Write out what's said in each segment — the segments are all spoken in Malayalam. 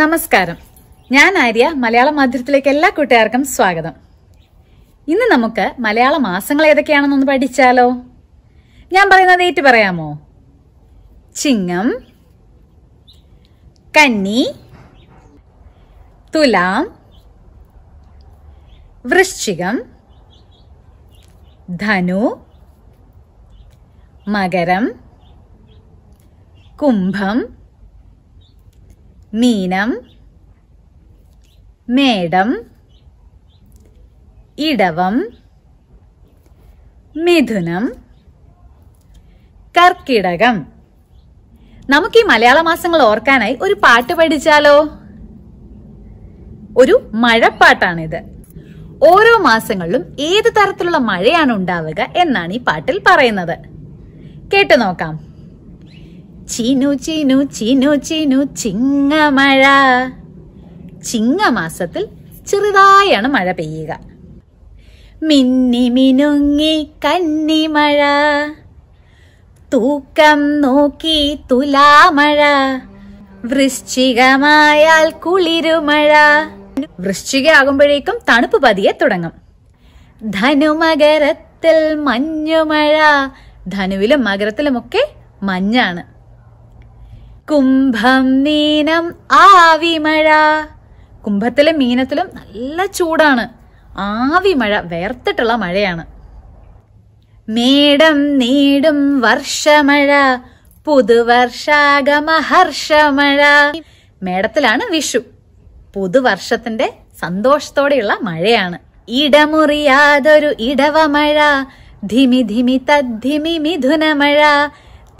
നമസ്കാരം ഞാൻ ആര്യ മലയാള മാധ്യമത്തിലേക്ക് എല്ലാ കൂട്ടുകാർക്കും സ്വാഗതം ഇന്ന് നമുക്ക് മലയാള മാസങ്ങൾ ഏതൊക്കെയാണെന്നൊന്ന് പഠിച്ചാലോ ഞാൻ പറയുന്ന ഡേറ്റ് പറയാമോ ചിങ്ങം കന്നി തുലാം വൃശ്ചികം ധനു മകരം കുംഭം മീനം മേടം ഇടവം മിഥുനം കർക്കിടകം നമുക്ക് ഈ മലയാള മാസങ്ങൾ ഓർക്കാനായി ഒരു പാട്ട് പഠിച്ചാലോ ഒരു മഴപ്പാട്ടാണിത് ഓരോ മാസങ്ങളിലും ഏത് തരത്തിലുള്ള മഴയാണ് ഉണ്ടാവുക എന്നാണ് ഈ പാട്ടിൽ പറയുന്നത് കേട്ടു നോക്കാം ചിനു ചിനു ചിനു ചിനു ചിങ്ങമഴ ചിങ്ങമാസത്തിൽ ചെറുതായാണ് മഴ പെയ്യുക മിന്നി മിനുങ്ങി കന്നിമഴ തൂക്കം നോക്കി തുലാമഴ വൃശ്ചികമായാൽ കുളിരുമഴ വൃശ്ചികയാകുമ്പോഴേക്കും തണുപ്പ് പതിയെ തുടങ്ങും ധനുമകരത്തിൽ മഞ്ഞുമഴ ധനുവിലും മകരത്തിലുമൊക്കെ മഞ്ഞാണ് കുംഭം മീനം ആവിമഴ കുംഭത്തിലും മീനത്തിലും നല്ല ചൂടാണ് ആവിമഴ വേർത്തിട്ടുള്ള മഴയാണ് മേടം നീടും വർഷമഴ പുതുവർഷാഗമഹർഷമഴ മേടത്തിലാണ് വിഷു പുതുവർഷത്തിന്റെ സന്തോഷത്തോടെയുള്ള മഴയാണ് ഇടമുറിയാതൊരു ഇടവമഴ ധിമി ധിമി തദ്ധിമി മിഥുനമഴ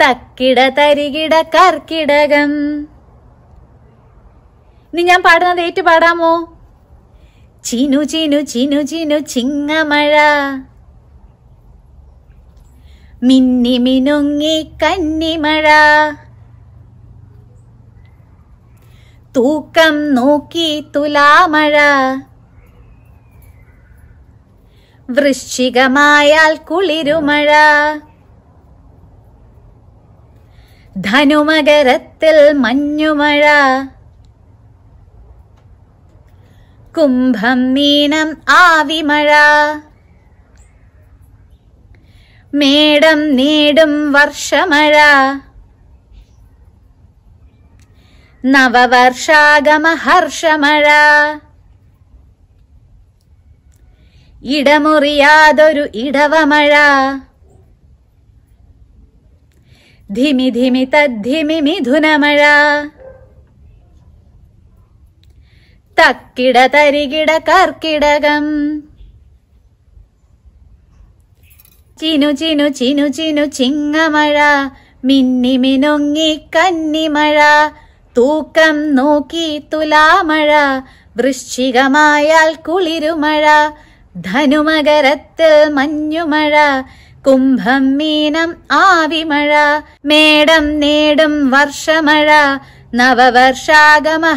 തക്കിട തരികിട കർക്കിടകം ഇനി ഞാൻ പാടുന്നത് ഏറ്റു പാടാമോ ചിനു ചിനു ചിനു ചിനു ചിങ്ങമഴ മിന്നി മിനുങ്ങി കന്നിമഴ തൂക്കം നോക്കി തുലാമഴ വൃശ്ചികമായാൽ കുളിരുമഴ ധനുമകരത്തിൽ മഞ്ഞുമഴ കുംഭം മീനം ആവിമഴ മേടം നേടും വർഷമഴ നവവർഷാഗമ ഹർഷമഴ ഇടമുറിയാതൊരു ഇടവമഴ ധിമി ധിമി തദ്ധിമി മിഥുനമഴ തക്കിട തരികിട കർക്കിടകം ചിനു ചിനു ചിനു ചിനു ചിങ്ങമഴ മിന്നി മിനൊങ്ങി കന്നിമഴ തൂക്കം നോക്കി തുലാമഴ വൃശ്ചികമായാൽ കുളിരുമഴ ധനുമകരത്ത് മഞ്ഞുമഴ കുംഭം മീനം ആവിമഴ മേടം നേടും വർഷമഴ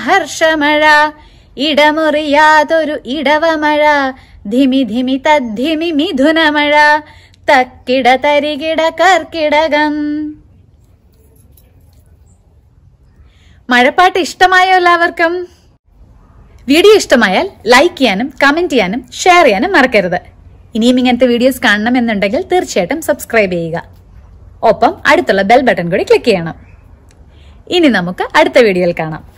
ഹർഷമഴ ഇടമുറിയാതൊരു ഇടവമഴ ധിമി ധിമി തദ്ധിമി മിഥുനമഴ തക്കിട തരികിട കർക്കിടകം മഴപ്പാട്ട് ഇഷ്ടമായോ എല്ലാവർക്കും വീഡിയോ ഇഷ്ടമായാൽ ലൈക്ക് ചെയ്യാനും കമന്റ് ചെയ്യാനും ഷെയർ ചെയ്യാനും മറക്കരുത് ഇനിയും ഇങ്ങനത്തെ വീഡിയോസ് കാണണമെന്നുണ്ടെങ്കിൽ തീർച്ചയായിട്ടും സബ്സ്ക്രൈബ് ചെയ്യുക ഒപ്പം അടുത്തുള്ള ബെൽ ബട്ടൺ കൂടി ക്ലിക്ക് ചെയ്യണം ഇനി നമുക്ക് അടുത്ത വീഡിയോയിൽ കാണാം